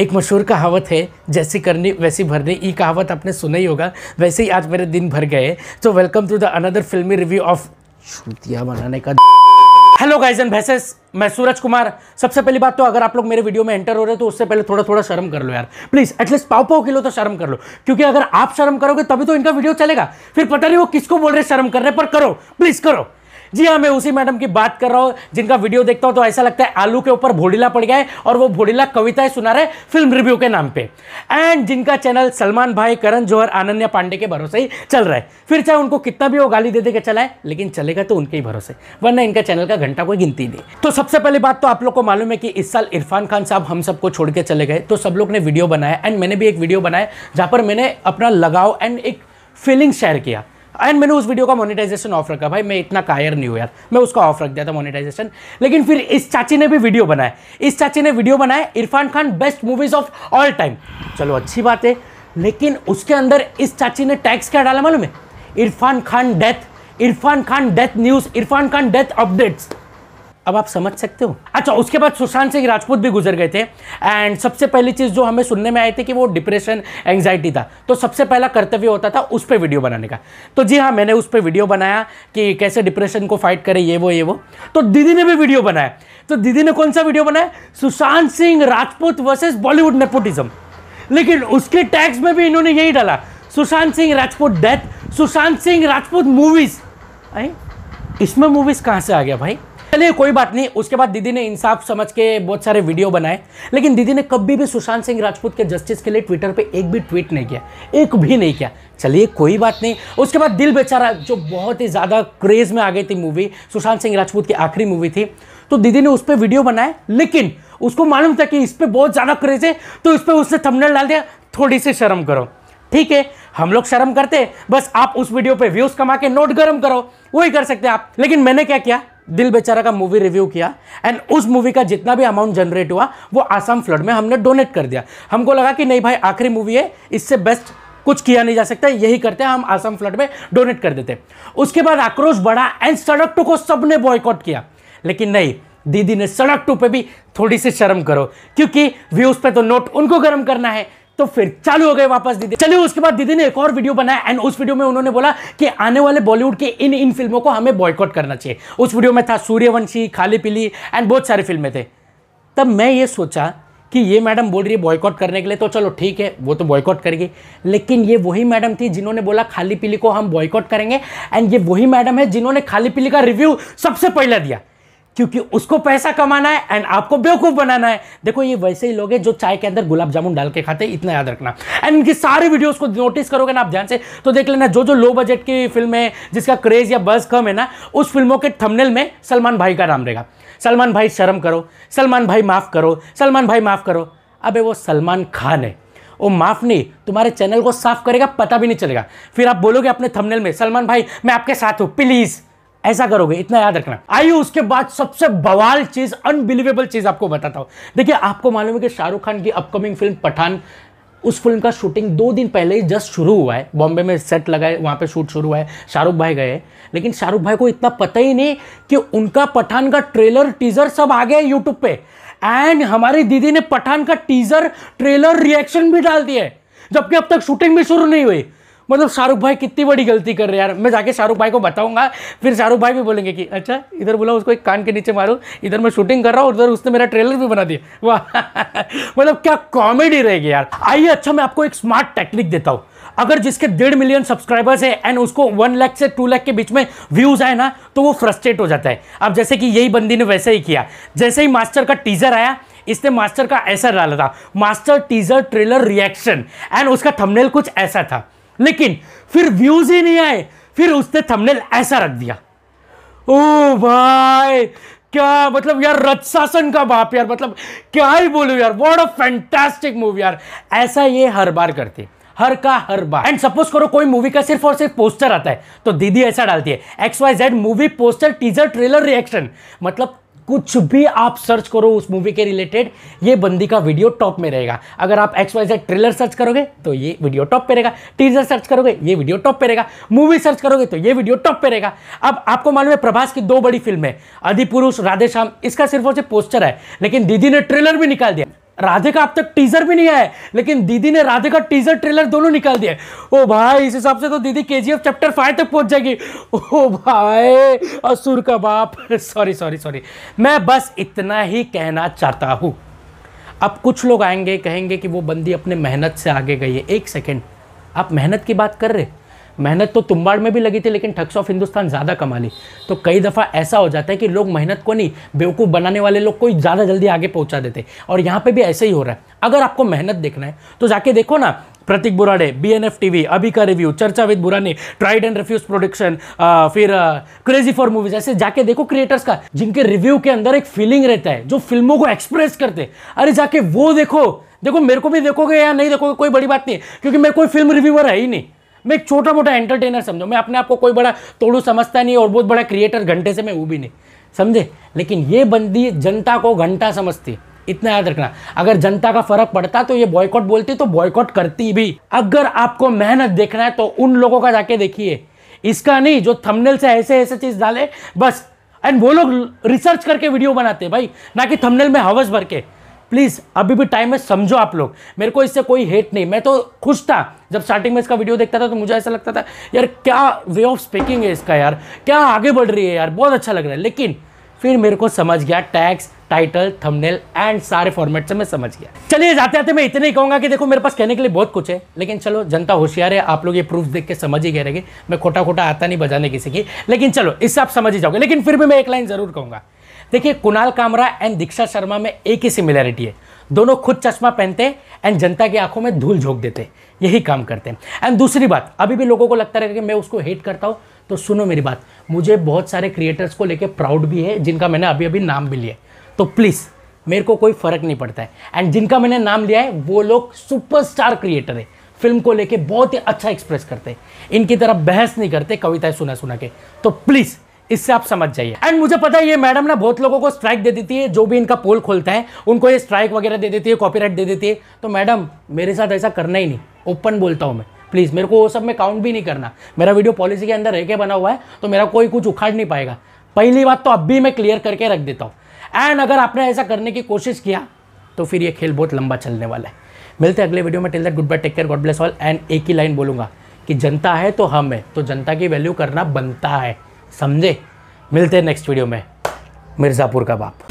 एक मशहूर कहावत है जैसी करनी वैसी भरनी ये कहावत आपने सुना ही होगा वैसे ही आज मेरे दिन भर गए तो welcome to the another filmy review of छुतिया बनाने का हेलो गाइज एंड भैसेस मैं सूरज कुमार सबसे पहली बात तो अगर आप लोग मेरे वीडियो में एंटर हो रहे हो तो उससे पहले थोड़ा थोड़ा शर्म कर लो यार प्लीज़ एटलीस्ट पाओ पाओ किलो तो शर्म कर लो क्योंकि अगर आप शर्म करोगे तभी तो इनका वीडियो चलेगा फिर पता नहीं वो किसको बोल रहे शर्म कर रहे पर करो प्लीज़ करो जी हाँ मैं उसी मैडम की बात कर रहा हूँ जिनका वीडियो देखता हूँ तो ऐसा लगता है आलू के ऊपर भोडीला पड़ गया है और वो भोडीला कविताएं सुना रहे फिल्म रिव्यू के नाम पे एंड जिनका चैनल सलमान भाई करण जौहर अनन्या पांडे के भरोसे ही चल रहा है फिर चाहे उनको कितना भी वो गाली दे दे के चलाए लेकिन चलेगा तो उनके ही भरोसे वरना इनका चैनल का घंटा कोई गिनती नहीं तो सबसे पहली बात तो आप लोग को मालूम है कि इस साल इरफान खान साहब हम सबको छोड़ के चले गए तो सब लोग ने वीडियो बनाया एंड मैंने भी एक वीडियो बनाया जहाँ पर मैंने अपना लगाव एंड एक फीलिंग शेयर किया एंड मैंने उस वीडियो का मोनिटाइजेशन ऑफ रखा भाई मैं इतना कायर नहीं हूँ यार मैं उसका ऑफ रख दिया था मोनिटाइजेशन लेकिन फिर इस चाची ने भी वीडियो बनाया इस चाची ने वीडियो बनाया Irrfan Khan best movies of all time चलो अच्छी बात है लेकिन उसके अंदर इस चाची ने टैक्स क्या डाला मालूम है Irrfan Khan death Irrfan Khan death news Irrfan Khan death updates अब आप समझ सकते हो अच्छा उसके बाद सुशांत सिंह राजपूत भी गुजर गए थे एंड सबसे पहली चीज़ जो हमें सुनने में आई थी कि वो डिप्रेशन एंग्जाइटी था तो सबसे पहला कर्तव्य होता था उस पर वीडियो बनाने का तो जी हाँ मैंने उस पर वीडियो बनाया कि कैसे डिप्रेशन को फाइट करें ये वो ये वो तो दीदी ने भी वीडियो बनाया तो दीदी ने कौन सा वीडियो बनाया सुशांत सिंह राजपूत वर्सेज बॉलीवुड नेपोटिज्म लेकिन उसके टैक्स में भी इन्होंने यही डाला सुशांत सिंह राजपूत डेथ सुशांत सिंह राजपूत मूवीज इसमें मूवीज कहाँ से आ गया भाई चलिए कोई बात नहीं उसके बाद दीदी ने इंसाफ समझ के बहुत सारे वीडियो बनाए लेकिन दीदी ने कभी भी सुशांत सिंह राजपूत के जस्टिस के लिए ट्विटर पे एक भी ट्वीट नहीं किया एक भी नहीं किया चलिए कोई बात नहीं उसके बाद दिल बेचारा जो बहुत ही ज़्यादा क्रेज़ में आ गई थी मूवी सुशांत सिंह राजपूत की आखिरी मूवी थी तो दीदी ने उस पर वीडियो बनाए लेकिन उसको मालूम था कि इस पर बहुत ज़्यादा क्रेज़ है तो इस पर उसने थमनल डाल दिया थोड़ी सी शर्म करो ठीक है हम लोग शर्म करते बस आप उस वीडियो पे व्यूज़ कमा के नोट गर्म करो वही कर सकते हैं आप लेकिन मैंने क्या किया दिल बेचारा का मूवी रिव्यू किया एंड उस मूवी का जितना भी अमाउंट जनरेट हुआ वो आसाम फ्लड में हमने डोनेट कर दिया हमको लगा कि नहीं भाई आखिरी मूवी है इससे बेस्ट कुछ किया नहीं जा सकता यही करते हैं हम आसाम फ्लड में डोनेट कर देते उसके बाद आक्रोश बढ़ा एंड सड़क टू को सबने बॉयकॉट किया लेकिन नहीं दीदी ने सड़क टू पे भी थोड़ी सी शर्म करो क्योंकि व्यूज पे तो नोट उनको गर्म करना है तो फिर चालू हो गए वापस दीदी चलिए उसके बाद दीदी ने एक और वीडियो बनाया एंड उस वीडियो में उन्होंने बोला कि आने वाले बॉलीवुड के इन इन फिल्मों को हमें बॉयकॉट करना चाहिए उस वीडियो में था सूर्यवंशी खाली पीली एंड बहुत सारी फिल्में थे तब मैं ये सोचा कि ये मैडम बोल रही है बॉयकॉट करने के लिए तो चलो ठीक है वो तो बॉयकॉट करेगी लेकिन ये वही मैडम थी जिन्होंने बोला खाली पीली को हम बॉयकॉट करेंगे एंड ये वही मैडम है जिन्होंने खाली पीली का रिव्यू सबसे पहला दिया क्योंकि उसको पैसा कमाना है एंड आपको बेवकूफ़ बनाना है देखो ये वैसे ही लोग हैं जो चाय के अंदर गुलाब जामुन डाल के खाते हैं इतना याद रखना एंड इनकी सारी वीडियोस को नोटिस करोगे ना आप ध्यान से तो देख लेना जो जो लो बजट की फिल्म है जिसका क्रेज़ या बस कम है ना उस फिल्मों के थमनेल में सलमान भाई का नाम रहेगा सलमान भाई शर्म करो सलमान भाई माफ़ करो सलमान भाई माफ़ करो अबे वो सलमान खान है वो माफ़ नहीं तुम्हारे चैनल को साफ करेगा पता भी नहीं चलेगा फिर आप बोलोगे अपने थंबनेल में सलमान भाई मैं आपके साथ हूँ प्लीज़ ऐसा करोगे इतना याद रखना आइए उसके बाद सबसे बवाल चीज अनबिलीवेबल चीज आपको बताता हूं देखिए आपको मालूम है कि शाहरुख खान की अपकमिंग फिल्म पठान उस फिल्म का शूटिंग दो दिन पहले ही जस्ट शुरू हुआ है बॉम्बे में सेट लगाए वहाँ पे शूट शुरू हुआ है शाहरुख भाई गए लेकिन शाहरुख भाई को इतना पता ही नहीं कि उनका पठान का ट्रेलर टीजर सब आ गया है यूट्यूब पे एंड हमारी दीदी ने पठान का टीजर ट्रेलर रिएक्शन भी डाल दिया है जबकि अब तक शूटिंग भी शुरू नहीं हुई मतलब शाहरुख भाई कितनी बड़ी गलती कर रहे हैं यार मैं जाके शाहरुख भाई को बताऊंगा फिर शाहरुख भाई भी बोलेंगे कि अच्छा इधर बोला उसको एक कान के नीचे मारो इधर मैं शूटिंग कर रहा हूँ उधर उसने मेरा ट्रेलर भी बना दिया वाह मतलब क्या कॉमेडी रहेगी यार आइए अच्छा मैं आपको एक स्मार्ट टेक्निक देता हूँ अगर जिसके डेढ़ मिलियन सब्सक्राइबर्स है एंड उसको वन लाख से टू लाख के बीच में व्यूज आए ना तो वो फ्रस्ट्रेट हो जाता है अब जैसे कि यही बंदी ने वैसे ही किया जैसे ही मास्टर का टीजर आया इसने मास्टर का ऐसा डाला था master teaser trailer reaction and उसका थंबनेल कुछ ऐसा था लेकिन फिर व्यूज ही नहीं आए फिर उसने थंबनेल ऐसा रख दिया ओ भाई क्या मतलब यार रथ शासन का बाप यार मतलब क्या ही बोलू यार वॉट अ फैंटास्टिक मूवी यार ऐसा ये हर बार करते हर का हर बार एंड सपोज करो कोई मूवी का सिर्फ और सिर्फ पोस्टर आता है तो दीदी ऐसा डालती है X Y Z movie poster teaser trailer reaction मतलब कुछ भी आप सर्च करो उस मूवी के रिलेटेड ये बंदी का वीडियो टॉप में रहेगा अगर आप X Y Z trailer search करोगे तो ये वीडियो टॉप पे रहेगा टीजर सर्च करोगे ये वीडियो टॉप पे रहेगा मूवी सर्च करोगे तो ये वीडियो टॉप पे रहेगा अब आपको मालूम है प्रभास की दो बड़ी फिल्म है अधिपुरुष राधेश्याम इसका सिर्फ और सिर्फ पोस्टर है लेकिन दीदी ने ट्रेलर भी निकाल दिया राधे का अब तक टीजर भी नहीं आया लेकिन दीदी ने राधे का टीजर ट्रेलर दोनों निकाल दिया ओ भाई इस हिसाब से तो दीदी के जी एफ चैप्टर फाइव तक पहुंच जाएगी ओ भाई असुर का बाप सॉरी सॉरी सॉरी मैं बस इतना ही कहना चाहता हूँ अब कुछ लोग आएंगे कहेंगे कि वो बंदी अपने मेहनत से आगे गई है एक सेकेंड आप मेहनत की बात कर रहे मेहनत तो तुम्बाड़ में भी लगी थी लेकिन ठग्स ऑफ हिंदुस्तान ज़्यादा कमा ली तो कई दफ़ा ऐसा हो जाता है कि लोग मेहनत को नहीं बेवकूफ़ बनाने वाले लोग को ज़्यादा जल्दी आगे पहुँचा देते और यहाँ पर भी ऐसे ही हो रहा है अगर आपको मेहनत देखना है तो जाके देखो ना Prateek Burade B N F T V अभी का रिव्यू चर्चा विद बुरानी ट्राइड एंड रिफ्यूज प्रोडक्शन फिर क्रेजी फॉर मूवीज ऐसे जाके देखो क्रिएटर्स का जिनके रिव्यू के अंदर एक फीलिंग रहता है जो फिल्मों को एक्सप्रेस करते अरे जाके वो देखो देखो मेरे को भी देखोगे या नहीं देखोगे कोई बड़ी बात नहीं क्योंकि मैं कोई फिल्म रिव्यूअर है ही नहीं मैं एक छोटा मोटा एंटरटेनर समझो मैं अपने आप को कोई बड़ा तोड़ू समझता नहीं और बहुत बड़ा क्रिएटर घंटे से मैं वो भी नहीं समझे लेकिन ये बंदी जनता को घंटा समझती इतना याद रखना अगर जनता का फर्क पड़ता तो ये बॉयकॉट बोलती तो बॉयकॉट करती भी अगर आपको मेहनत देखना है तो उन लोगों का जाके देखिए इसका नहीं जो थंबनेल से ऐसे ऐसे चीज डाले बस एंड वो लोग रिसर्च करके वीडियो बनाते भाई ना कि थंबनेल में हवस भर के प्लीज़ अभी भी टाइम है समझो आप लोग मेरे को इससे कोई हेट नहीं मैं तो खुश था जब स्टार्टिंग में इसका वीडियो देखता था तो मुझे ऐसा लगता था यार क्या वे ऑफ स्पीकिंग है इसका यार क्या आगे बढ़ रही है यार बहुत अच्छा लग रहा है लेकिन फिर मेरे को समझ गया टैक्स टाइटल थंबनेल एंड सारे फॉर्मेट से मैं समझ गया चलिए जाते आते मैं इतने ही कहूँगा कि देखो मेरे पास कहने के लिए बहुत कुछ है लेकिन चलो जनता होशियार है आप लोग ये प्रूफ देख के समझ ही गए रहेंगे मैं खोटा खोटा आता नहीं बजाने किसी की लेकिन चलो इससे आप समझ ही जाओगे लेकिन फिर भी मैं एक लाइन जरूर कहूँगा देखिए कुणाल कामरा एंड दीक्षा शर्मा में एक ही सिमिलैरिटी है दोनों खुद चश्मा पहनते हैं एंड जनता की आंखों में धूल झोंक देते हैं यही काम करते हैं एंड दूसरी बात अभी भी लोगों को लगता रहेगा कि मैं उसको हेट करता हूँ तो सुनो मेरी बात मुझे बहुत सारे क्रिएटर्स को लेकर प्राउड भी है जिनका मैंने अभी अभी नाम भी लिया तो प्लीज़ मेरे को कोई फ़र्क नहीं पड़ता है एंड जिनका मैंने नाम लिया है वो लोग सुपरस्टार क्रिएटर है फिल्म को लेके बहुत ही अच्छा एक्सप्रेस करते हैं इनकी तरफ बहस नहीं करते कविताएं सुना सुना के तो प्लीज़ इससे आप समझ जाइए एंड मुझे पता है ये मैडम ना बहुत लोगों को स्ट्राइक दे देती है जो भी इनका पोल खोलता है उनको ये स्ट्राइक वगैरह दे देती है कॉपीराइट दे देती है तो मैडम मेरे साथ ऐसा करना ही नहीं ओपन बोलता हूँ मैं प्लीज़ मेरे को वो सब में काउंट भी नहीं करना मेरा वीडियो पॉलिसी के अंदर रह के बना हुआ है तो मेरा कोई कुछ उखाड़ नहीं पाएगा पहली बात तो अब भी मैं क्लियर करके रख देता हूँ एंड अगर आपने ऐसा करने की कोशिश किया तो फिर ये खेल बहुत लंबा चलने वाला है मिलते हैं अगले वीडियो में tell that goodbye take care God bless all and एक ही लाइन बोलूंगा कि जनता है तो हम है तो जनता की वैल्यू करना बनता है समझे मिलते हैं नेक्स्ट वीडियो में मिर्ज़ापुर का बाप